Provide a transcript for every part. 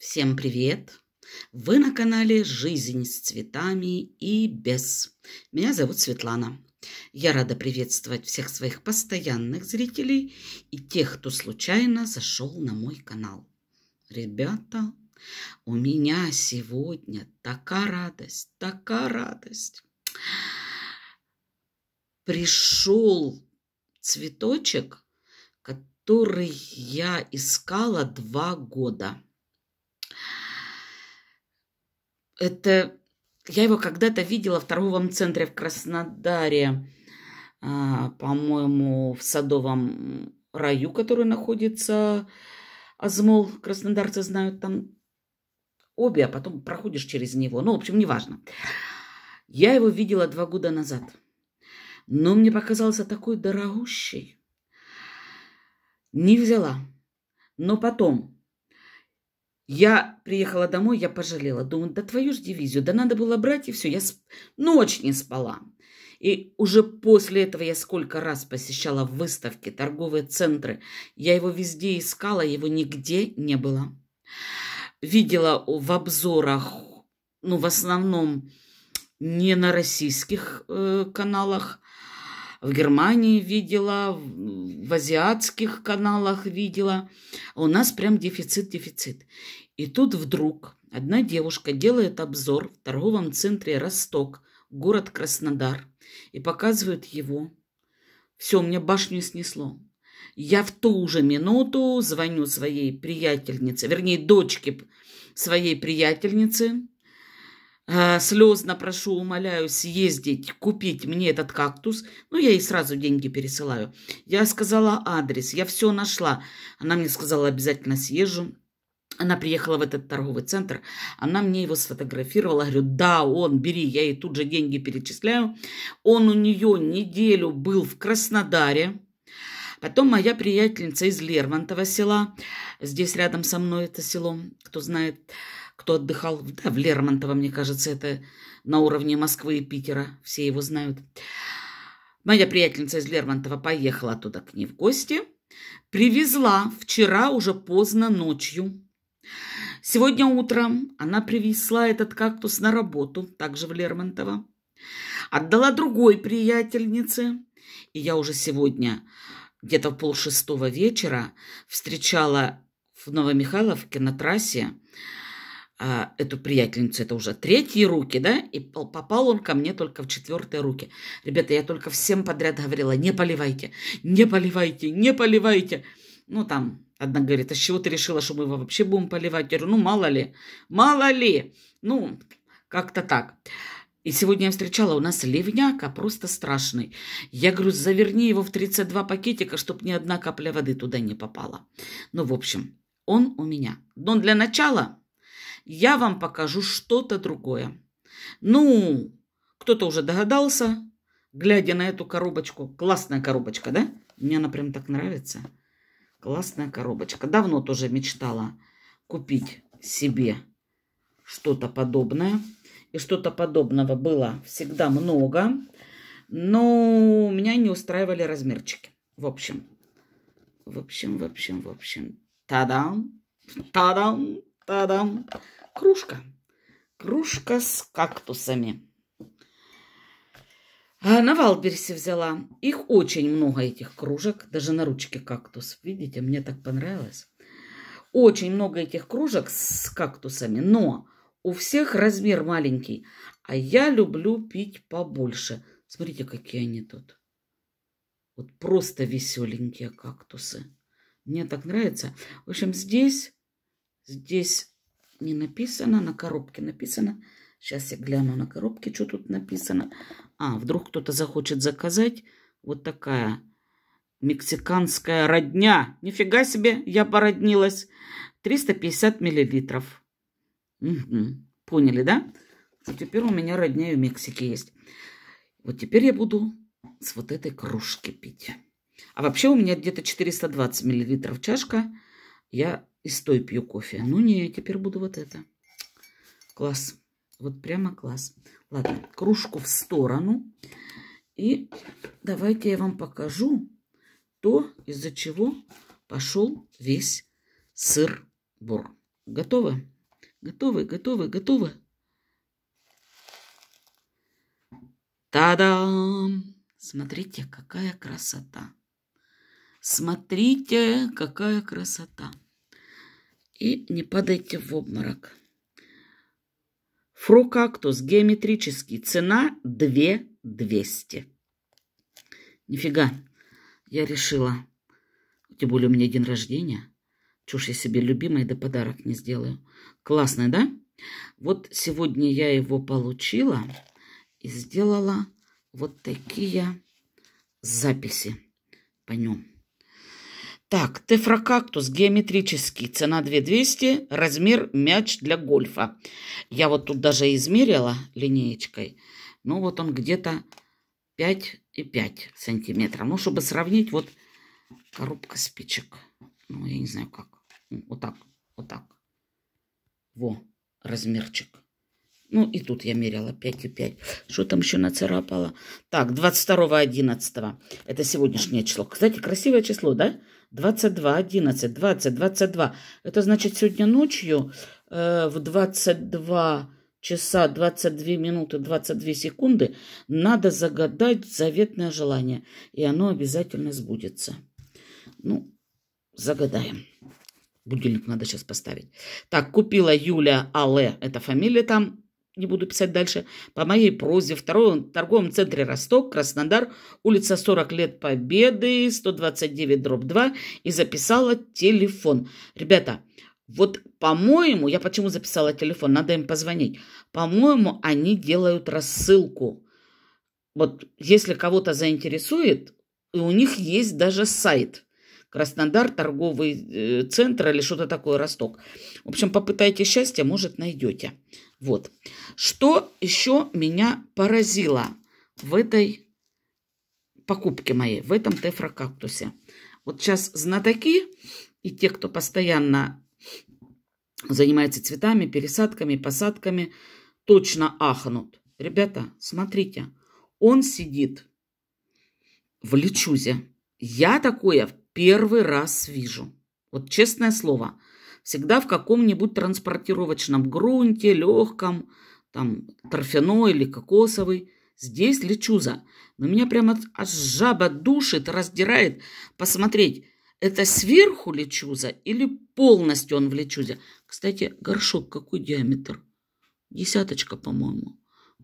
Всем привет! Вы на канале «Жизнь с цветами и без». Меня зовут Светлана. Я рада приветствовать всех своих постоянных зрителей и тех, кто случайно зашел на мой канал. Ребята, у меня сегодня такая радость, такая радость. Пришел цветочек, который я искала два года – Это... Я его когда-то видела в торговом центре в Краснодаре, а, по-моему, в Садовом раю, который находится Азмол. Краснодарцы знают там обе, а потом проходишь через него. Ну, в общем, неважно. Я его видела два года назад. Но мне показался такой дорогущий. Не взяла. Но потом я приехала домой, я пожалела. Думаю, да твою ж дивизию, да надо было брать и все. Я сп... ночь не спала. И уже после этого я сколько раз посещала выставки, торговые центры. Я его везде искала, его нигде не было. Видела в обзорах, ну, в основном не на российских э, каналах, в Германии видела, в азиатских каналах видела. А у нас прям дефицит-дефицит. И тут вдруг одна девушка делает обзор в торговом центре «Росток», город Краснодар, и показывает его. Все, мне башню снесло. Я в ту же минуту звоню своей приятельнице, вернее, дочке своей приятельницы, а, слезно прошу, умоляю съездить, купить мне этот кактус. Ну, я ей сразу деньги пересылаю. Я сказала адрес, я все нашла. Она мне сказала, обязательно съезжу. Она приехала в этот торговый центр, она мне его сфотографировала, говорю, да, он, бери, я ей тут же деньги перечисляю. Он у нее неделю был в Краснодаре, Потом моя приятельница из Лермонтова села, здесь рядом со мной это село, кто знает, кто отдыхал, да, в Лермонтово, мне кажется, это на уровне Москвы и Питера, все его знают. Моя приятельница из Лермонтова поехала туда к ней в гости, привезла вчера уже поздно ночью. Сегодня утром она привезла этот кактус на работу, также в Лермонтово. Отдала другой приятельнице, и я уже сегодня где-то в полшестого вечера встречала в Новомихайловке на трассе а, эту приятельницу, это уже третьи руки, да, и попал он ко мне только в четвертые руки. Ребята, я только всем подряд говорила, не поливайте, не поливайте, не поливайте. Ну, там, одна говорит, а с чего ты решила, что мы его вообще будем поливать? Я говорю, ну, мало ли, мало ли, ну, как-то так. И сегодня я встречала, у нас ливняк, а просто страшный. Я говорю, заверни его в 32 пакетика, чтобы ни одна капля воды туда не попала. Ну, в общем, он у меня. Но для начала я вам покажу что-то другое. Ну, кто-то уже догадался, глядя на эту коробочку. Классная коробочка, да? Мне она прям так нравится. Классная коробочка. Давно тоже мечтала купить себе что-то подобное. И что-то подобного было всегда много. Но меня не устраивали размерчики. В общем, в общем, в общем, в общем. Та-дам! Та-дам! Та-дам! Кружка. Кружка с кактусами. А, на Валберсе взяла. Их очень много, этих кружек. Даже на ручке кактус. Видите, мне так понравилось. Очень много этих кружек с кактусами. Но у всех размер маленький. А я люблю пить побольше. Смотрите, какие они тут. Вот просто веселенькие кактусы. Мне так нравится. В общем, здесь Здесь не написано, на коробке написано. Сейчас я гляну на коробке, что тут написано. А, вдруг кто-то захочет заказать. Вот такая мексиканская родня. Нифига себе, я породнилась. 350 миллилитров. Угу. Поняли, да? Вот теперь у меня родня и в Мексике есть. Вот теперь я буду с вот этой кружки пить. А вообще у меня где-то 420 миллилитров чашка. Я и стой пью кофе. Ну не, я теперь буду вот это. Класс. Вот прямо класс. Ладно, кружку в сторону. И давайте я вам покажу то, из-за чего пошел весь сыр-бор. Готовы? Готовы, готовы, готовы? Та-дам! Смотрите, какая красота! Смотрите, какая красота! и не падайте в обморок. Фрукактус геометрический. Цена 2200. Нифига, я решила. Тем более у меня день рождения. Чушь я себе любимой, да подарок не сделаю. Классный, да? Вот сегодня я его получила и сделала вот такие записи по нем. Так, тефрокактус геометрический, цена 2200, размер мяч для гольфа. Я вот тут даже измерила линеечкой. Ну, вот он где-то 5,5 сантиметров. Ну, чтобы сравнить, вот коробка спичек. Ну, я не знаю как. Вот так, вот так. Во, размерчик. Ну, и тут я мерила 5,5. Что там еще нацарапала? Так, 22.11. Это сегодняшнее число. Кстати, красивое число, да? Да. 22, 11, 20, 22. Это значит сегодня ночью э, в 22 часа 22 минуты 22 секунды надо загадать заветное желание, и оно обязательно сбудется. Ну, загадаем. Будильник надо сейчас поставить. Так, купила Юля Але, это фамилия там, не буду писать дальше, по моей просьбе, в втором торговом центре «Росток», Краснодар, улица 40 лет Победы, 129, дробь 2, и записала телефон. Ребята, вот, по-моему, я почему записала телефон, надо им позвонить. По-моему, они делают рассылку. Вот если кого-то заинтересует, и у них есть даже сайт – Краснодар, торговый э, центр или что-то такое, Росток. В общем, попытайтесь счастье может, найдете. Вот. Что еще меня поразило в этой покупке моей, в этом тефрокактусе? Вот сейчас знатоки и те, кто постоянно занимается цветами, пересадками, посадками, точно ахнут. Ребята, смотрите, он сидит в личузе. Я такое первый раз вижу. Вот честное слово. Всегда в каком-нибудь транспортировочном грунте, легком, там, торфяной или кокосовый. Здесь лечу Но меня прямо аж жаба душит, раздирает. Посмотреть, это сверху лечуза или полностью он в лечузе? Кстати, горшок какой диаметр? Десяточка, по-моему.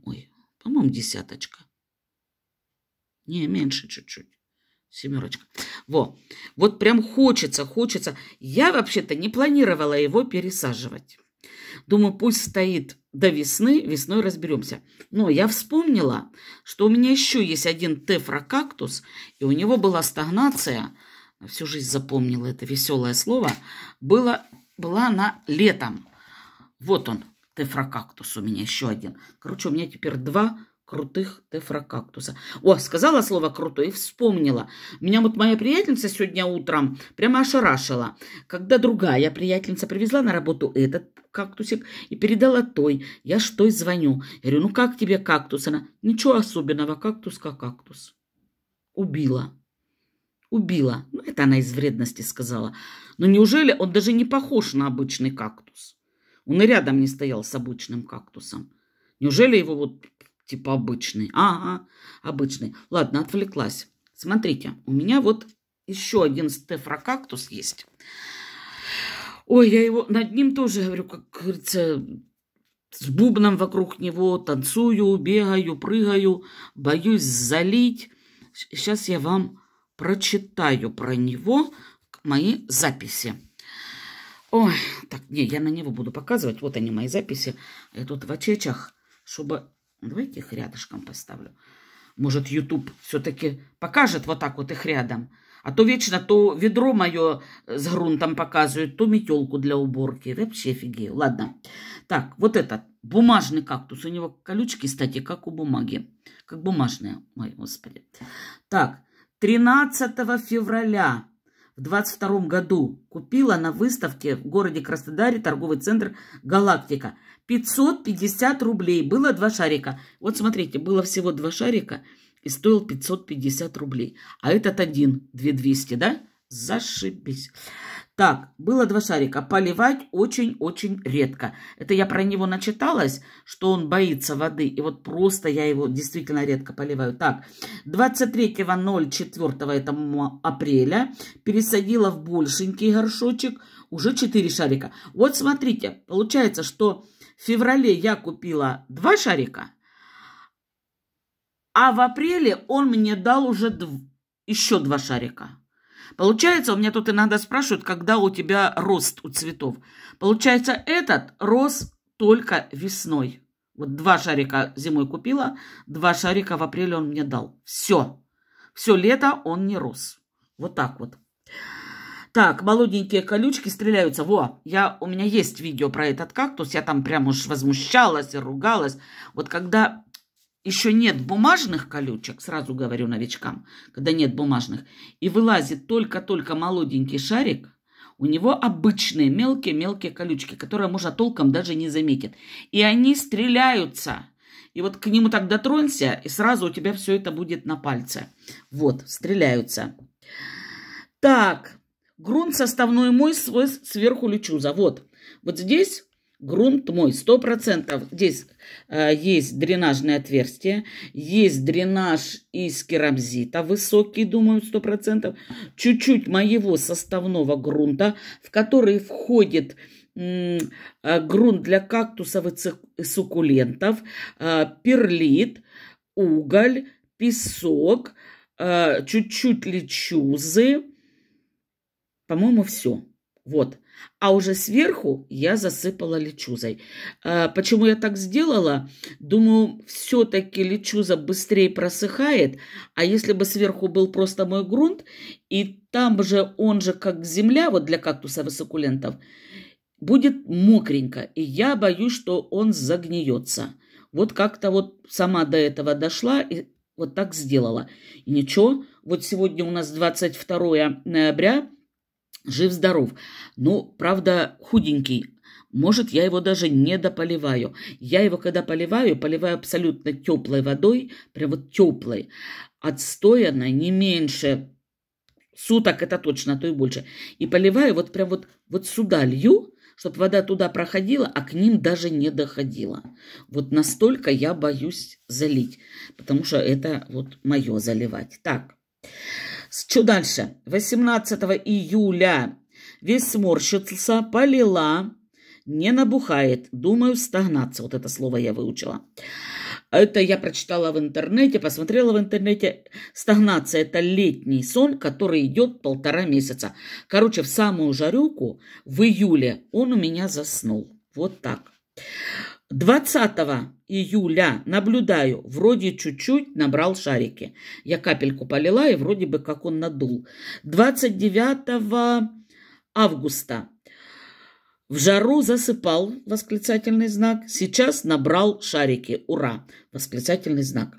Ой, по-моему, десяточка. Не, меньше чуть-чуть. Семерочка. Во. Вот прям хочется, хочется. Я вообще-то не планировала его пересаживать. Думаю, пусть стоит до весны, весной разберемся. Но я вспомнила, что у меня еще есть один тефрокактус, и у него была стагнация, всю жизнь запомнила это веселое слово, было, была на летом. Вот он, тефрокактус у меня еще один. Короче, у меня теперь два крутых тефрокактуса. О, сказала слово «крутой» и вспомнила. Меня вот моя приятельница сегодня утром прямо ошарашила, когда другая приятельница привезла на работу этот кактусик и передала той. Я что и звоню. Я говорю, ну как тебе кактус? Она, ничего особенного, кактус как кактус. Убила. Убила. Ну, это она из вредности сказала. Но неужели он даже не похож на обычный кактус? Он и рядом не стоял с обычным кактусом. Неужели его вот типа обычный. Ага, обычный. Ладно, отвлеклась. Смотрите, у меня вот еще один стефрокактус есть. Ой, я его над ним тоже, говорю, как говорится, с бубном вокруг него танцую, бегаю, прыгаю, боюсь залить. Сейчас я вам прочитаю про него мои записи. Ой, так, не, я на него буду показывать. Вот они, мои записи. Я тут в очечах, чтобы Давайте их рядышком поставлю. Может, YouTube все-таки покажет вот так вот их рядом. А то вечно то ведро мое с грунтом показывают, то метелку для уборки. вообще офигею. Ладно. Так, вот этот бумажный кактус. У него колючки, кстати, как у бумаги. Как бумажные. Ой, господи. Так, 13 февраля в 22 году купила на выставке в городе Краснодаре торговый центр «Галактика». 550 рублей. Было два шарика. Вот смотрите, было всего два шарика и стоил 550 рублей. А этот один, 2200, да? Зашибись. Так, было два шарика. Поливать очень-очень редко. Это я про него начиталась, что он боится воды. И вот просто я его действительно редко поливаю. Так, 23.04 этому апреля пересадила в большенький горшочек уже 4 шарика. Вот смотрите, получается, что в феврале я купила 2 шарика, а в апреле он мне дал уже дв... еще 2 шарика. Получается, у меня тут иногда спрашивают, когда у тебя рост у цветов. Получается, этот рос только весной. Вот два шарика зимой купила, два шарика в апреле он мне дал. Все. Все лето он не рос. Вот так вот. Так, молоденькие колючки стреляются. Во, я, у меня есть видео про этот кактус. Я там прям уж возмущалась и ругалась. Вот когда еще нет бумажных колючек, сразу говорю новичкам, когда нет бумажных, и вылазит только-только молоденький шарик, у него обычные мелкие-мелкие колючки, которые мужа толком даже не заметит, И они стреляются. И вот к нему так дотронься, и сразу у тебя все это будет на пальце. Вот, стреляются. Так, грунт составной мой свой сверху лечуза. Вот, вот здесь Грунт мой, 100%. Здесь э, есть дренажное отверстие, есть дренаж из керамзита высокий, думаю, 100%. Чуть-чуть моего составного грунта, в который входит э, грунт для кактусов и суккулентов, э, перлит, уголь, песок, э, чуть-чуть лечузы. По-моему, все. Вот. А уже сверху я засыпала лечузой. А, почему я так сделала? Думаю, все-таки лечуза быстрее просыхает. А если бы сверху был просто мой грунт, и там же он же как земля, вот для кактусов и суккулентов, будет мокренько. И я боюсь, что он загниется. Вот как-то вот сама до этого дошла и вот так сделала. И ничего, вот сегодня у нас 22 ноября – Жив-здоров. Ну, правда, худенький. Может, я его даже не дополиваю. Я его, когда поливаю, поливаю абсолютно теплой водой, прям вот теплой, отстоянной не меньше суток, это точно, а то и больше. И поливаю вот прям вот, вот сюда лью, чтобы вода туда проходила, а к ним даже не доходила. Вот настолько я боюсь залить, потому что это вот мое заливать. Так, что дальше? 18 июля весь сморщился, полила, не набухает. Думаю, стагнация. Вот это слово я выучила. Это я прочитала в интернете, посмотрела в интернете. Стагнация – это летний сон, который идет полтора месяца. Короче, в самую жарюку в июле он у меня заснул. Вот так. 20 июля наблюдаю, вроде чуть-чуть набрал шарики. Я капельку полила, и вроде бы как он надул. 29 августа. В жару засыпал, восклицательный знак. Сейчас набрал шарики. Ура! Восклицательный знак.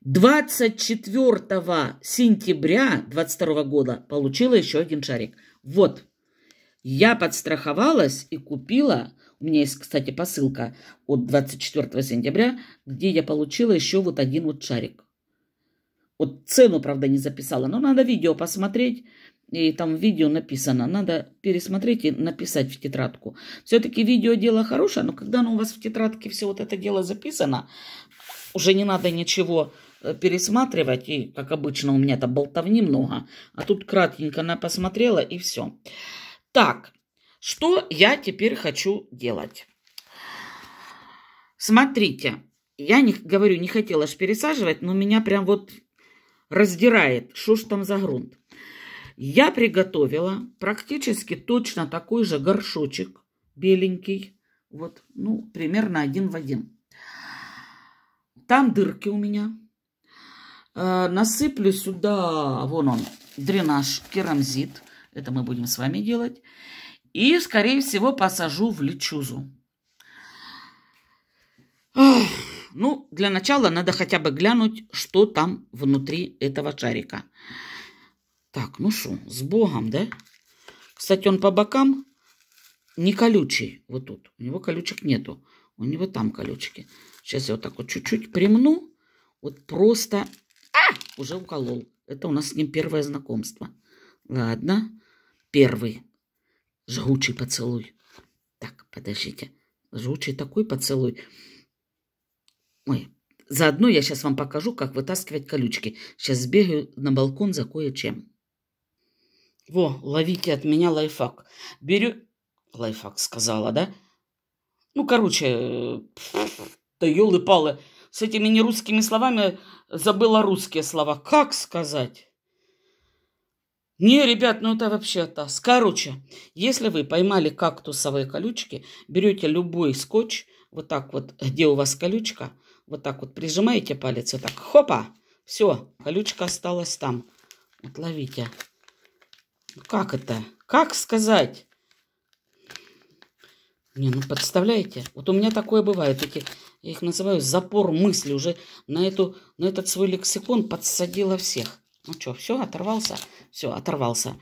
24 сентября 22 года получила еще один шарик. Вот, я подстраховалась и купила у меня есть, кстати, посылка от 24 сентября, где я получила еще вот один вот шарик. Вот цену, правда, не записала, но надо видео посмотреть. И там видео написано. Надо пересмотреть и написать в тетрадку. Все-таки видео дело хорошее, но когда оно у вас в тетрадке все вот это дело записано, уже не надо ничего э, пересматривать. И, как обычно, у меня там болтовни много. А тут кратенько она посмотрела и все. Так, что я теперь хочу делать? Смотрите, я не говорю, не хотела ж пересаживать, но меня прям вот раздирает, что ж там за грунт. Я приготовила практически точно такой же горшочек, беленький, вот, ну, примерно один в один. Там дырки у меня. Э, насыплю сюда, вон он, дренаж керамзит. Это мы будем с вами делать. И, скорее всего, посажу в лечузу. ну, для начала надо хотя бы глянуть, что там внутри этого шарика. Так, ну что, с Богом, да? Кстати, он по бокам не колючий. Вот тут. У него колючек нету. У него там колючки. Сейчас я вот так вот чуть-чуть примну. Вот просто... А! Уже уколол. Это у нас с ним первое знакомство. Ладно. Первый жгучий поцелуй. Так, подождите. Жгучий такой поцелуй. Ой, заодно я сейчас вам покажу, как вытаскивать колючки. Сейчас сбегаю на балкон за кое-чем. Во, ловите от меня лайфхак. Берю... Лайфхак сказала, да? Ну, короче, да елы-палы. С этими нерусскими словами забыла русские слова. Как сказать? Не, ребят, ну это вообще таз. Короче, если вы поймали кактусовые колючки, берете любой скотч, вот так вот, где у вас колючка, вот так вот прижимаете палец, вот так, хопа, все, колючка осталась там. Вот ловите. Как это? Как сказать? Не, ну подставляете? Вот у меня такое бывает. Эти, я их называю запор мысли. Уже на, эту, на этот свой лексикон подсадила всех. Ну что, все, оторвался? Все, оторвался.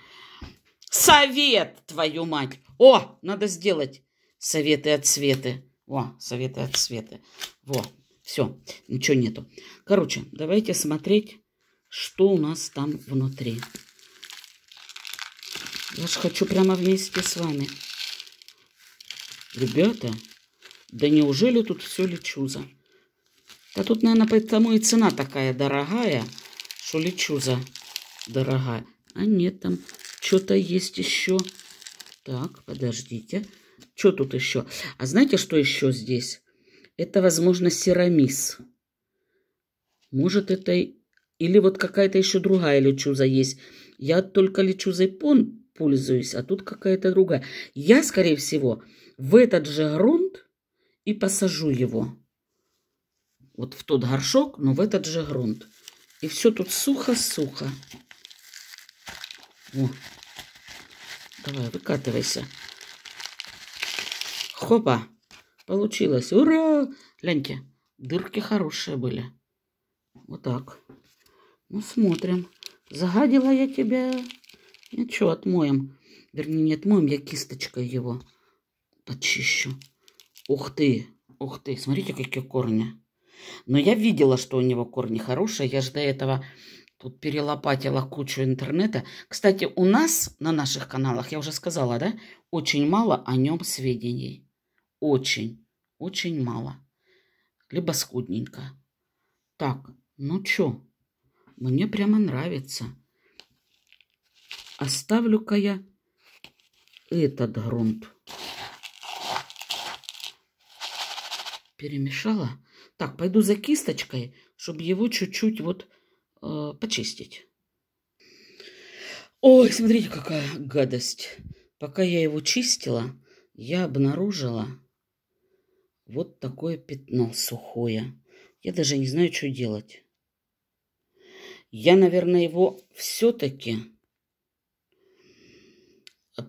Совет, твою мать! О, надо сделать советы от Светы. О, советы от Светы. Во, все, ничего нету. Короче, давайте смотреть, что у нас там внутри. Я же хочу прямо вместе с вами. Ребята, да неужели тут все лечуза? Да тут, наверное, потому и цена такая дорогая – что за, дорогая. А нет, там что-то есть еще. Так, подождите. Что тут еще? А знаете, что еще здесь? Это, возможно, серамис. Может, это... Или вот какая-то еще другая лечуза есть. Я только лечузой пон пользуюсь, а тут какая-то другая. Я, скорее всего, в этот же грунт и посажу его. Вот в тот горшок, но в этот же грунт. И все тут сухо-сухо. Давай, выкатывайся. Хопа! Получилось. Ура! Гляньте, дырки хорошие были. Вот так. Ну, смотрим. Загадила я тебя. Ничего, отмоем. Вернее, не отмоем, я кисточкой его почищу. Ух ты, ух ты, смотрите, какие корни. Но я видела, что у него корни хорошие. Я же до этого тут перелопатила кучу интернета. Кстати, у нас на наших каналах, я уже сказала, да, очень мало о нем сведений. Очень, очень мало. Либо скудненько. Так, ну чё, мне прямо нравится. Оставлю-ка я этот грунт. Перемешала. Так, пойду за кисточкой, чтобы его чуть-чуть вот э, почистить. Ой, смотрите, какая гадость. Пока я его чистила, я обнаружила вот такое пятно сухое. Я даже не знаю, что делать. Я, наверное, его все-таки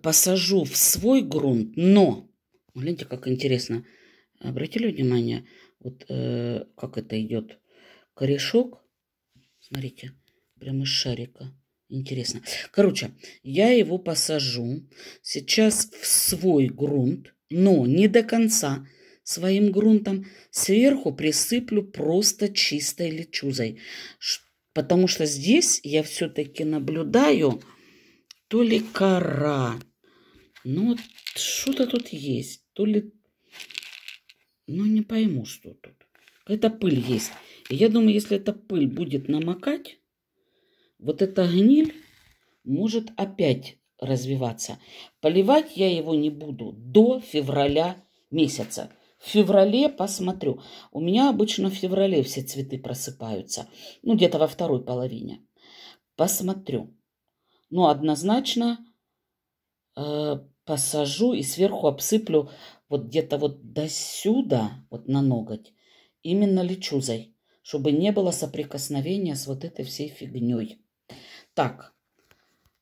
посажу в свой грунт, но... Гляньте, как интересно. Обратили внимание, вот э, как это идет, корешок. Смотрите, прямо из шарика. Интересно. Короче, я его посажу сейчас в свой грунт, но не до конца своим грунтом. Сверху присыплю просто чистой лечузой, потому что здесь я все-таки наблюдаю то ли кора, ну, что-то тут есть, то ли ну, не пойму, что тут. Это пыль есть. И я думаю, если эта пыль будет намокать, вот эта гниль может опять развиваться. Поливать я его не буду до февраля месяца. В феврале посмотрю. У меня обычно в феврале все цветы просыпаются. Ну, где-то во второй половине. Посмотрю. Но ну, однозначно э, посажу и сверху обсыплю вот где-то вот до сюда, вот на ноготь, именно лечузой, чтобы не было соприкосновения с вот этой всей фигней. Так,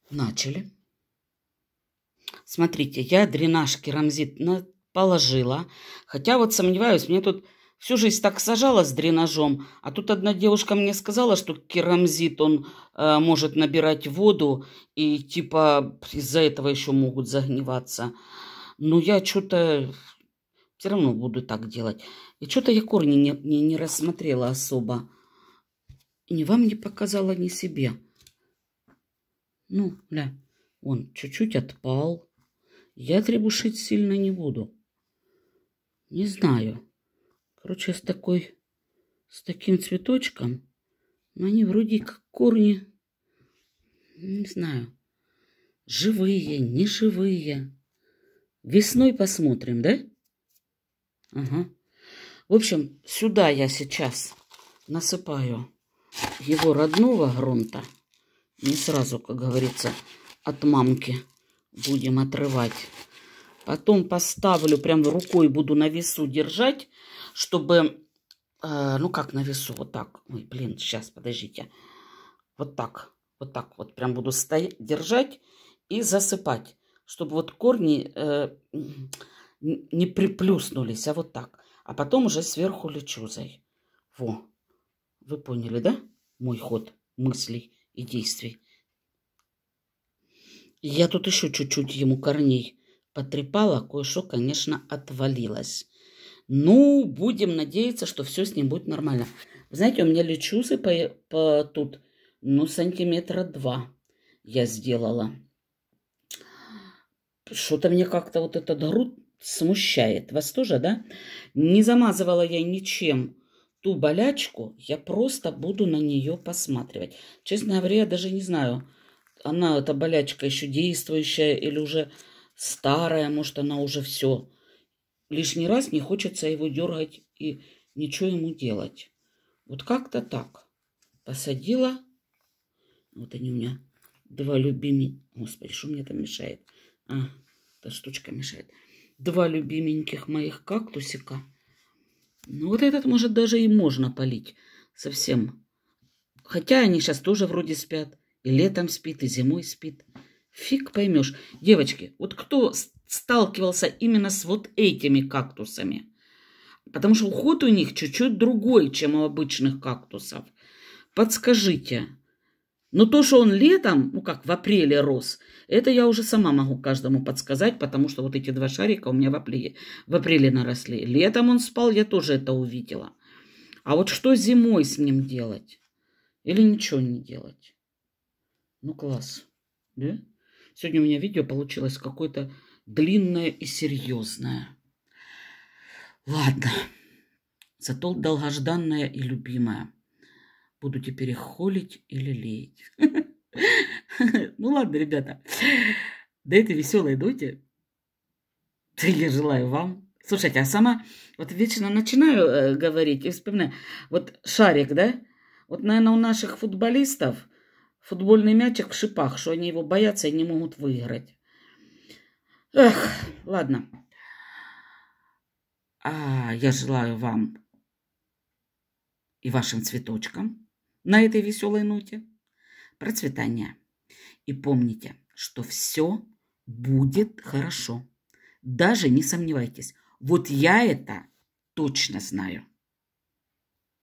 начали. Смотрите, я дренаж керамзит положила, хотя вот сомневаюсь, мне тут всю жизнь так сажала с дренажом, а тут одна девушка мне сказала, что керамзит, он э, может набирать воду, и типа из-за этого еще могут загниваться но ну, я что-то все равно буду так делать. И что-то я корни не, не, не рассмотрела особо. Ни вам не показала, ни себе. Ну, бля, он чуть-чуть отпал. Я требушить сильно не буду. Не знаю. Короче, с такой, с таким цветочком, но ну, они вроде как корни, не знаю, живые, не живые. Весной посмотрим, да? Угу. В общем, сюда я сейчас насыпаю его родного грунта. Не сразу, как говорится, от мамки будем отрывать. Потом поставлю, прям рукой буду на весу держать, чтобы... Э, ну, как на весу, вот так. Ой, блин, сейчас, подождите. Вот так, вот так вот прям буду держать и засыпать чтобы вот корни э, не приплюснулись, а вот так. А потом уже сверху лечузой. Во, вы поняли, да? Мой ход мыслей и действий. Я тут еще чуть-чуть ему корней потрепала, а кое-что, конечно, отвалилось. Ну, будем надеяться, что все с ним будет нормально. Знаете, у меня лечусы по, по, тут, ну, сантиметра два я сделала. Что-то мне как-то вот этот груд смущает. Вас тоже, да? Не замазывала я ничем ту болячку, я просто буду на нее посматривать. Честно говоря, я даже не знаю, она, эта болячка, еще действующая или уже старая, может, она уже все. Лишний раз не хочется его дергать и ничего ему делать. Вот как-то так. Посадила. Вот они у меня два любимых. Господи, что мне там мешает? А, эта штучка мешает. Два любименьких моих кактусика. Ну, вот этот, может, даже и можно полить совсем. Хотя они сейчас тоже вроде спят. И летом спит, и зимой спит. Фиг поймешь. Девочки, вот кто сталкивался именно с вот этими кактусами? Потому что уход у них чуть-чуть другой, чем у обычных кактусов. Подскажите, но то, что он летом, ну как в апреле рос, это я уже сама могу каждому подсказать, потому что вот эти два шарика у меня в апреле, в апреле наросли. Летом он спал, я тоже это увидела. А вот что зимой с ним делать? Или ничего не делать? Ну класс, да? Сегодня у меня видео получилось какое-то длинное и серьезное. Ладно, зато долгожданное и любимое – Буду теперь их холить или леять. Ну ладно, ребята. До этой веселой доте я желаю вам. Слушайте, а сама вот вечно начинаю э, говорить и вспоминаю. Вот шарик, да? Вот, наверное, у наших футболистов футбольный мячик в шипах, что они его боятся и не могут выиграть. Эх, ладно. А я желаю вам и вашим цветочкам на этой веселой ноте. Процветания. И помните, что все будет хорошо. Даже не сомневайтесь. Вот я это точно знаю.